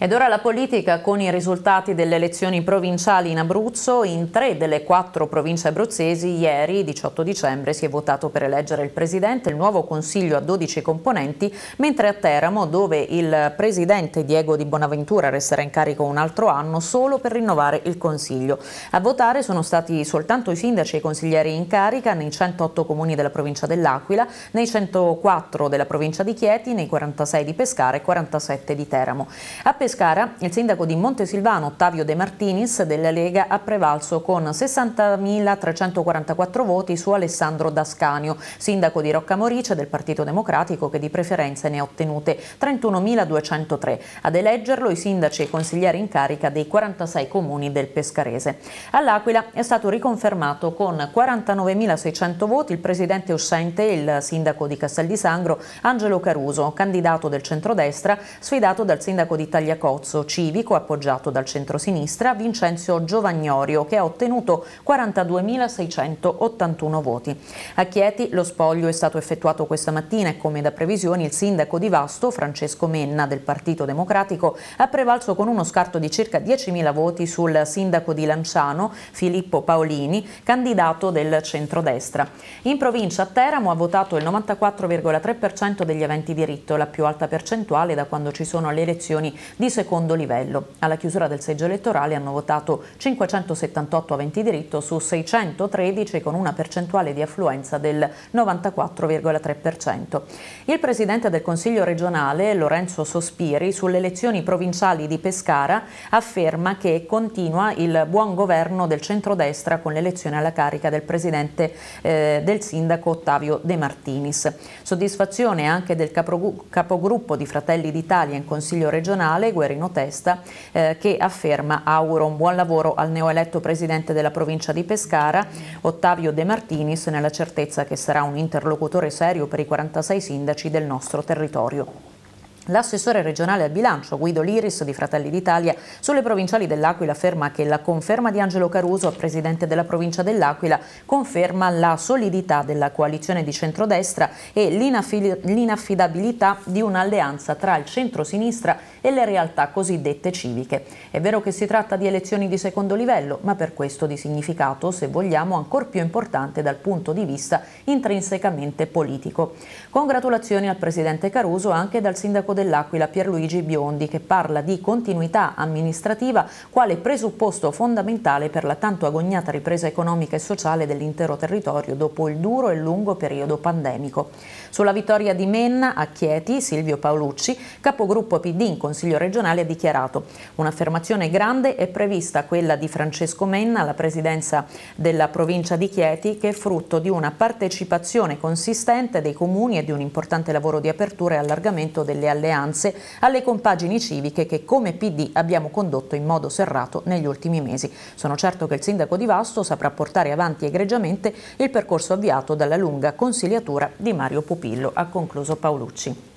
Ed ora la politica con i risultati delle elezioni provinciali in Abruzzo. In tre delle quattro province abruzzesi ieri, 18 dicembre, si è votato per eleggere il presidente, il nuovo consiglio a 12 componenti, mentre a Teramo, dove il presidente Diego Di Bonaventura resterà in carico un altro anno solo per rinnovare il consiglio. A votare sono stati soltanto i sindaci e i consiglieri in carica nei 108 comuni della provincia dell'Aquila, nei 104 della provincia di Chieti, nei 46 di Pescara e 47 di Teramo. A Pescara, il sindaco di Montesilvano, Ottavio De Martinis, della Lega, ha prevalso con 60.344 voti su Alessandro Dascanio, sindaco di Roccamorice del Partito Democratico che di preferenza ne ha ottenute 31.203. Ad eleggerlo i sindaci e consiglieri in carica dei 46 comuni del Pescarese. All'Aquila è stato riconfermato con 49.600 voti il presidente uscente e il sindaco di Castel di Sangro, Angelo Caruso, candidato del centrodestra, sfidato dal sindaco di Tagliacozzo Cozzo Civico appoggiato dal centro-sinistra, Vincenzo Giovagnorio che ha ottenuto 42.681 voti. A Chieti lo spoglio è stato effettuato questa mattina e come da previsioni il sindaco di Vasto Francesco Menna del Partito Democratico ha prevalso con uno scarto di circa 10.000 voti sul sindaco di Lanciano Filippo Paolini candidato del centrodestra. In provincia a Teramo ha votato il 94,3% degli aventi diritto, la più alta percentuale da quando ci sono le elezioni di di secondo livello. Alla chiusura del seggio elettorale hanno votato 578 aventi diritto su 613 con una percentuale di affluenza del 94,3%. Il Presidente del Consiglio regionale, Lorenzo Sospiri, sulle elezioni provinciali di Pescara afferma che continua il buon governo del centrodestra con l'elezione alla carica del Presidente eh, del Sindaco Ottavio De Martinis. Soddisfazione anche del capogruppo di Fratelli d'Italia in Consiglio regionale, Guerino Testa eh, che afferma auguro un buon lavoro al neoeletto presidente della provincia di Pescara, Ottavio De Martinis, nella certezza che sarà un interlocutore serio per i 46 sindaci del nostro territorio. L'assessore regionale al bilancio Guido Liris di Fratelli d'Italia sulle provinciali dell'Aquila afferma che la conferma di Angelo Caruso a presidente della provincia dell'Aquila conferma la solidità della coalizione di centrodestra e l'inaffidabilità di un'alleanza tra il centro-sinistra e le realtà cosiddette civiche. È vero che si tratta di elezioni di secondo livello, ma per questo di significato, se vogliamo, ancor più importante dal punto di vista intrinsecamente politico. Congratulazioni al presidente Caruso anche dal sindaco dell'Aquila Pierluigi Biondi che parla di continuità amministrativa quale presupposto fondamentale per la tanto agognata ripresa economica e sociale dell'intero territorio dopo il duro e lungo periodo pandemico. Sulla vittoria di Menna a Chieti, Silvio Paolucci, capogruppo PD in Consiglio regionale, ha dichiarato un'affermazione grande è prevista quella di Francesco Menna alla presidenza della provincia di Chieti che è frutto di una partecipazione consistente dei comuni e di un importante lavoro di apertura e allargamento delle alleanze alleanze alle compagini civiche che come PD abbiamo condotto in modo serrato negli ultimi mesi. Sono certo che il sindaco di Vasto saprà portare avanti egregiamente il percorso avviato dalla lunga consigliatura di Mario Pupillo, ha concluso Paolucci.